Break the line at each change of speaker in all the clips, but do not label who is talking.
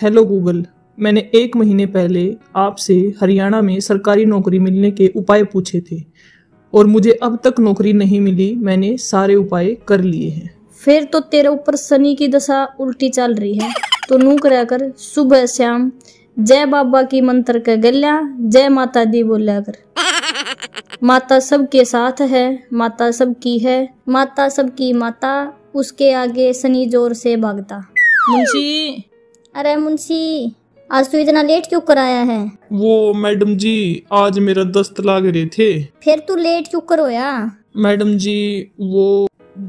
hello Google मैंने एक महीने पहले आपसे हरियाणा में सरकारी नौकरी मिलने के उपाय पूछे थे और मुझे अब तक नौकरी नहीं मिली मैंने सारे उपाय कर लिए हैं फिर तो तेरे ऊपर शनि की दशा उल्टी चल रही है तो नू कर सुबह शाम जय बाबा की मंत्र के गल्या जय माता दी बोला कर माता सबके साथ है माता सबकी है माता सबकी माता उसके आगे शनि जोर से भागता मुंशी अरे मुंशी आज तू इतना लेट क्यों कराया है वो मैडम जी आज मेरा दस्त लाग रहे थे फिर तू लेट क्यों करोया मैडम जी वो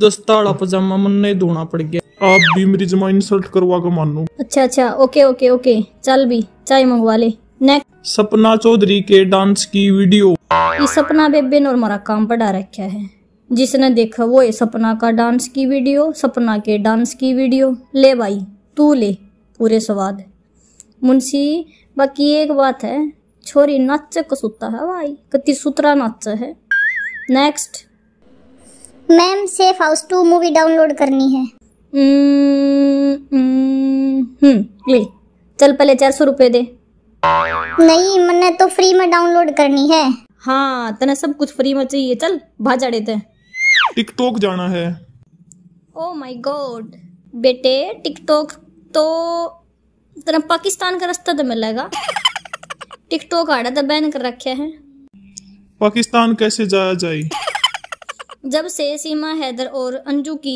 दस्ताड़ा पजामा मन नहीं धोना पड़ गया आप भी मेरी जमा इंसल्ट करवा का मानो अच्छा अच्छा ओके ओके ओके चल भी चाय मंगवा ले नेक्स्ट सपना चौधरी के डांस की वीडियो ये सपना बेबे ने और हमारा काम पढ़ा रखा है जिसने देखा वो ये सपना का डांस की वीडियो सपना के डांस की वीडियो ले भाई तू ले पूरे स्वाद मुंशी बाकी एक बात है छोरी नाच कसूता है भाई कति सुतरा नाच है next ma'am safe house two movie download करनी है हम्म, हम्म, हम्म ले चल पहले चार सौ रुपये दे नहीं मैंने तो फ्री में डाउनलोड करनी है हाँ तने सब कुछ फ्री में चाहिए चल भाजा देते टिकटॉक जाना है ओ माय गॉड बेटे टिकटॉक तो तेरा पाकिस्तान का रास्ता तो मिलेगा टिकटॉक आड़ा तो बैन कर रखे है पाकिस्तान कैसे जाया जाए जब से सीमा हैदर और अंजू की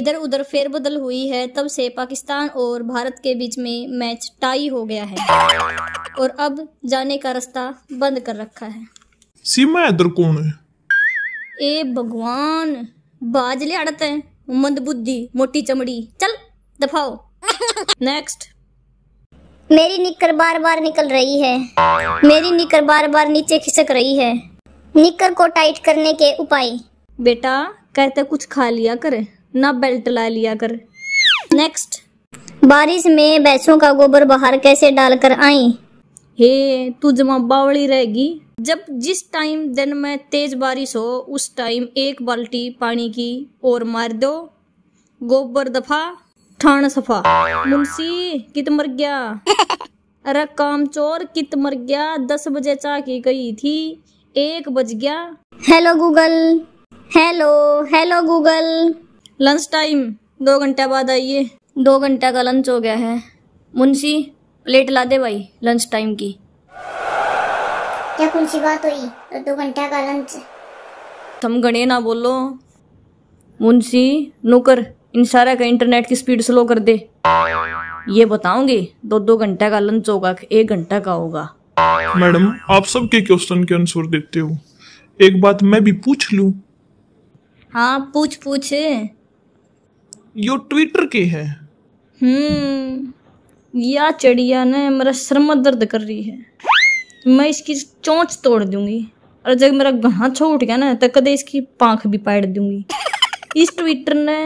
इधर उधर फेरबदल हुई है तब से पाकिस्तान और भारत के बीच में मैच टाई हो गया है और अब जाने का रास्ता बंद कर रखा है सीमा हैदर कौन है ए भगवान बाज ले हैं मंदबुद्धि मोटी चमड़ी चल दफाओ नेक्स्ट मेरी निकर बार बार निकल रही है मेरी निकर बार बार नीचे खिसक रही है निकर को टाइट करने के उपाय बेटा कहते तो कुछ खा लिया कर ना बेल्ट ला लिया कर नेक्स्ट बारिश में भैंसों का गोबर बाहर कैसे डालकर आई हे तू जमा बावड़ी रहेगी जब जिस टाइम दिन में तेज बारिश हो उस टाइम एक बाल्टी पानी की और मार दो गोबर दफा थान सफा मुंशी कित मर गया अरे काम चोर कित मर गया दस बजे चाह की गई थी एक बज गया hello Google hello hello Google lunch time दो घंटे बाद आइए दो घंटे का लंच हो गया है मुंशी प्लेट ला दे भाई लंच टाइम की क्या कौन सी बात हुई तो दो घंटे का लंच तुम गणे ना बोलो मुंशी नौकर इन सारे का इंटरनेट की स्पीड स्लो कर दे ये बताऊंगी दो दो घंटे का लंच होगा एक घंटा का होगा मैडम आप सबके क्वेश्चन के आंसर देते हो एक बात मैं भी पूछ लू हाँ पूछ पूछ यो ट्विटर के है हम्म या चिड़िया ने मेरा सर में दर्द कर रही है मैं इसकी चोंच तोड़ दूंगी और जब मेरा गहा छोड़ गया ना तो कदे इसकी पाख भी पाड़ दूंगी इस ट्विटर ने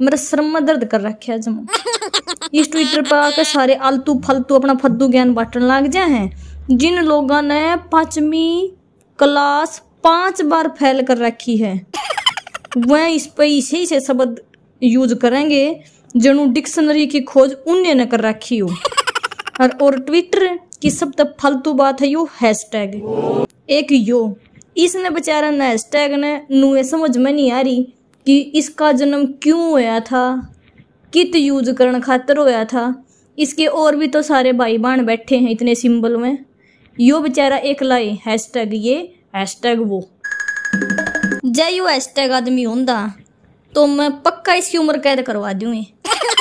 मेरा सर में दर्द कर रखे है जमा इस ट्विटर पर आकर सारे आलतू फालतू अपना फद्दू ज्ञान बांटन लग जाए हैं जिन लोगों ने पांचवी क्लास पांच बार फैल कर रखी है वह इस पर इसे इसे शब्द यूज करेंगे जनु डिक्शनरी की खोज उन्हें ने कर रखी हो और और ट्विटर की सब तक फालतू बात है यो हैशटैग एक यो इसने बेचारा ने हैशटैग ने नुए समझ में नहीं आ रही कि इसका जन्म क्यों होया था कित यूज करण खातर होया था इसके और भी तो सारे भाई बहन बैठे हैं इतने सिंबल में यो बेचारा एक लाई हैश टैग ये हैश टैग वो जय यू हैश टैग आदमी होंदा तो मैं पक्का इसकी उम्र कैद करवा दूंगी